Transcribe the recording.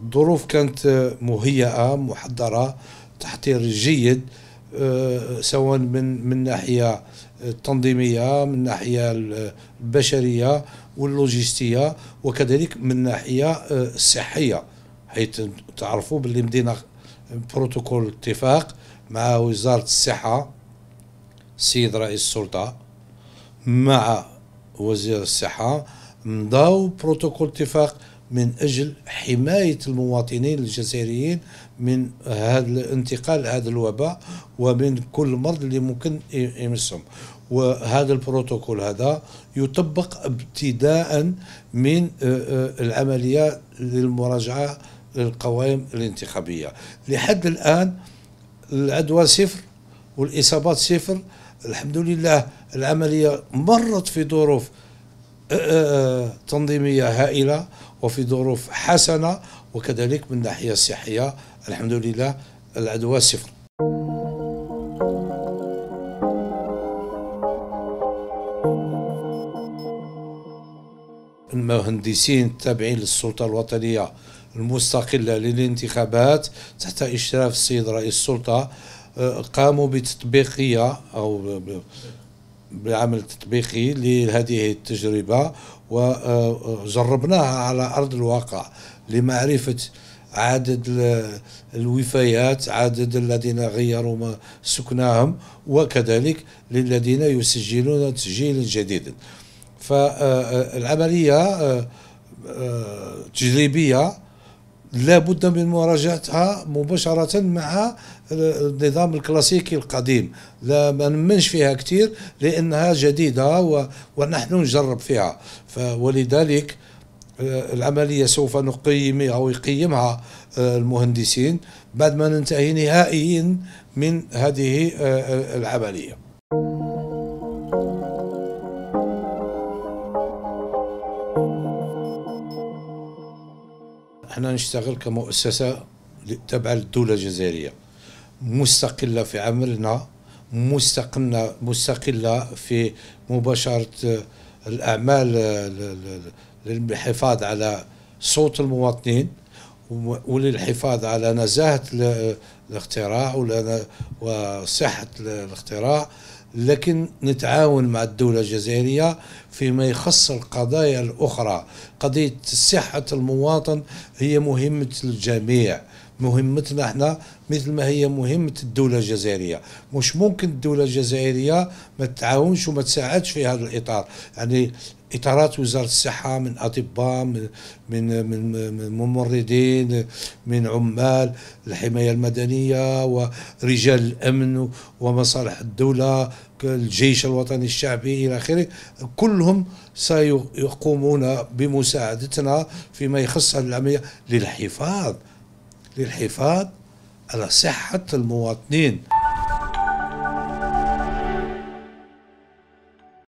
الظروف كانت مهيئة محضرة تحضير جيد آه، سواء من من ناحية التنظيمية من ناحية البشرية واللوجستية وكذلك من ناحية الصحية آه، حيث تعرفوا باللي مدينة بروتوكول اتفاق مع وزارة الصحة السيد رئيس السلطه مع وزير الصحه مضاو بروتوكول اتفاق من اجل حمايه المواطنين الجزائريين من هذا الانتقال هذا الوباء ومن كل مرض اللي ممكن يمسهم وهذا البروتوكول هذا يطبق ابتداء من آه، آه، العمليه للمراجعه للقوائم الانتخابيه لحد الان العدوى صفر والاصابات صفر الحمد لله العملية مرت في ظروف آه، آه، آه، تنظيمية هائلة وفي ظروف حسنة وكذلك من الناحية الصحية الحمد لله العدوى صفر المهندسين التابعين للسلطة الوطنية المستقلة للانتخابات تحت إشراف السيد رئيس السلطة قاموا بتطبيقية أو بعمل تطبيقي لهذه التجربة وجربناها على أرض الواقع لمعرفة عدد الوفيات عدد الذين غيروا سكنهم وكذلك للذين يسجلون تسجيلا جديدا فالعملية آه، آه، تجريبية لا بد من مراجعتها مباشرة مع النظام الكلاسيكي القديم لا ما نمنش فيها كثير لأنها جديدة ونحن نجرب فيها ولذلك آه، العملية سوف نقيمها أو يقيمها آه، المهندسين بعد ما ننتهي نهائيا من هذه آه، العملية thank you احنا نشتغل كمؤسسه تبع الدوله الجزائريه مستقله في عملنا مستقلة مستقلة في مباشرة الأعمال للحفاظ على صوت المواطنين وللحفاظ على نزاهة الاختراع وصحة الاختراع لكن نتعاون مع الدولة الجزائرية فيما يخص القضايا الأخرى قضية صحة المواطن هي مهمة الجميع مهمتنا احنا مثل ما هي مهمة الدولة الجزائرية مش ممكن الدولة الجزائرية ما تتعاونش وما تساعدش في هذا الإطار يعني اطارات وزاره الصحه من اطباء من من من ممرضين من عمال الحمايه المدنيه ورجال الامن ومصالح الدوله الجيش الوطني الشعبي الى اخره كلهم سيقومون بمساعدتنا فيما يخص العمليه للحفاظ للحفاظ على صحه المواطنين